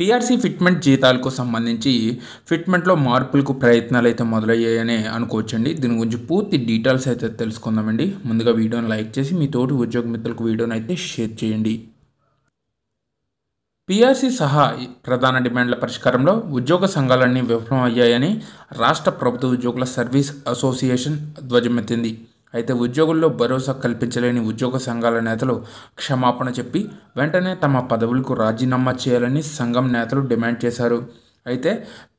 PRC fitment జీతాలకు సంబంధించి ఫిట్మెంట్లో మార్పులకు ప్రయత్నాలు అయితే మొదలయ్యాయని అనుకోవచ్చండి దీని గురించి పూర్తి డీటెయిల్స్ అయితే తెలుసుకుందామండి ముందుగా వీడియోని లైక్ చేసి మీ తోటి ఉద్యోగ మిత్రులకు వీడియోని అయితే షేర్ చేయండి పీఆర్సీ సహా ప్రధాన డిమాండ్ల పరిష్కారంలో ఉద్యోగ సంఘాలన్నీ విఫలమయ్యాయని రాష్ట్ర ప్రభుత్వ ఉద్యోగుల సర్వీస్ అసోసియేషన్ ధ్వజమెత్తింది అయితే ఉద్యోగుల్లో భరోసా కల్పించలేని ఉద్యోగ సంఘాల నేతలు క్షమాపణ చెప్పి వెంటనే తమ పదవులకు రాజీనామా చేయాలని సంఘం నేతలు డిమాండ్ చేశారు అయితే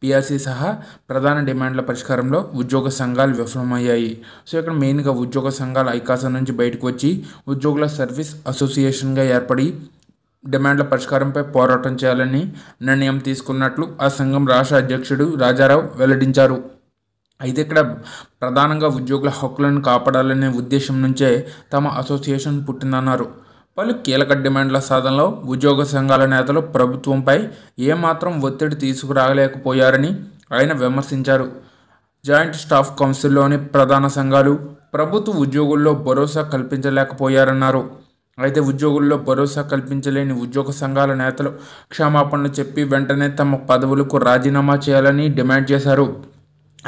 పిఆర్సీ సహా ప్రధాన డిమాండ్ల పరిష్కారంలో ఉద్యోగ సంఘాలు విఫలమయ్యాయి సో ఇక్కడ మెయిన్గా ఉద్యోగ సంఘాల ఐకాస నుంచి బయటకు వచ్చి ఉద్యోగుల సర్వీస్ అసోసియేషన్గా ఏర్పడి డిమాండ్ల పరిష్కారంపై పోరాటం చేయాలని నిర్ణయం తీసుకున్నట్లు ఆ సంఘం రాష్ట్ర అధ్యక్షుడు రాజారావు వెల్లడించారు అయితే ఇక్కడ ప్రధానంగా ఉద్యోగుల హక్కులను కాపాడాలనే ఉద్దేశం నుంచే తమ అసోసియేషన్ పుట్టిందన్నారు పలు కీలక డిమాండ్ల సాధనలో ఉద్యోగ సంఘాల నేతలు ప్రభుత్వంపై ఏమాత్రం ఒత్తిడి తీసుకురాలేకపోయారని ఆయన విమర్శించారు జాయింట్ స్టాఫ్ కౌన్సిల్లోని ప్రధాన సంఘాలు ప్రభుత్వ ఉద్యోగుల్లో భరోసా కల్పించలేకపోయారన్నారు అయితే ఉద్యోగుల్లో భరోసా కల్పించలేని ఉద్యోగ సంఘాల నేతలు క్షమాపణలు చెప్పి వెంటనే తమ పదవులకు రాజీనామా చేయాలని డిమాండ్ చేశారు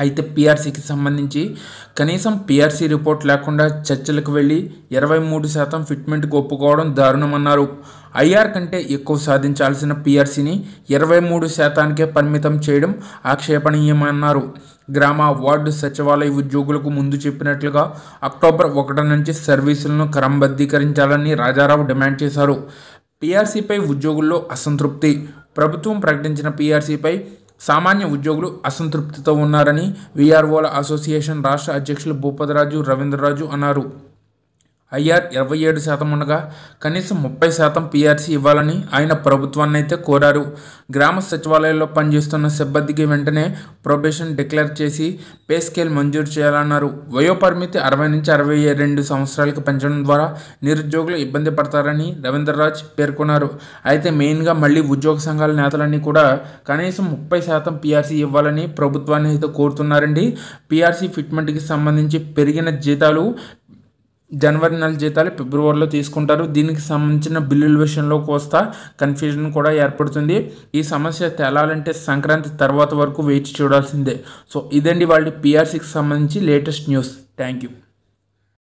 అయితే పీఆర్సీకి సంబంధించి కనీసం పీఆర్సీ రిపోర్ట్ లేకుండా చర్చలకు వెళ్ళి ఇరవై మూడు శాతం ఫిట్మెంట్కి ఒప్పుకోవడం దారుణమన్నారు ఐఆర్ కంటే ఎక్కువ సాధించాల్సిన పీఆర్సీని ఇరవై మూడు శాతానికే పరిమితం చేయడం ఆక్షేపణీయమన్నారు గ్రామ వార్డు సచివాలయ ఉద్యోగులకు ముందు చెప్పినట్లుగా అక్టోబర్ ఒకటి నుంచి సర్వీసులను క్రమబద్ధీకరించాలని రాజారావు డిమాండ్ చేశారు పీఆర్సీపై ఉద్యోగుల్లో అసంతృప్తి ప్రభుత్వం ప్రకటించిన పీఆర్సీపై సామాన్య ఉద్యోగులు అసంతృప్తితో ఉన్నారని విఆర్ఓల అసోసియేషన్ రాష్ట్ర అధ్యక్షులు భూపతిరాజు రవీంద్రరాజు అన్నారు ఐఆర్ ఇరవై ఏడు శాతం ఉండగా కనీసం ముప్పై శాతం పీఆర్సీ ఇవ్వాలని ఆయన ప్రభుత్వాన్ని అయితే కోరారు గ్రామ సచివాలయాల్లో పనిచేస్తున్న సిబ్బందికి వెంటనే ప్రొబేషన్ డిక్లేర్ చేసి పే స్కేల్ మంజూరు చేయాలన్నారు వయోపరిమితి అరవై నుంచి అరవై రెండు సంవత్సరాలకు పెంచడం ద్వారా నిరుద్యోగులు ఇబ్బంది పడతారని రవీంద్రరాజ్ పేర్కొన్నారు అయితే మెయిన్గా మళ్ళీ ఉద్యోగ సంఘాల నేతలన్నీ కూడా కనీసం ముప్పై శాతం పీఆర్సీ ఇవ్వాలని ప్రభుత్వాన్ని అయితే కోరుతున్నారండి పీఆర్సీ ఫిట్మెంట్కి సంబంధించి పెరిగిన జీతాలు జనవరి నెల జీతాలు ఫిబ్రవరిలో తీసుకుంటారు దీనికి సంబంధించిన బిల్లుల విషయంలో కోస్త కన్ఫ్యూజన్ కూడా ఏర్పడుతుంది ఈ సమస్య తేలాలంటే సంక్రాంతి తర్వాత వరకు వేచి చూడాల్సిందే సో ఇదండి వాళ్ళ పిఆర్సీకి సంబంధించి లేటెస్ట్ న్యూస్ థ్యాంక్ యూ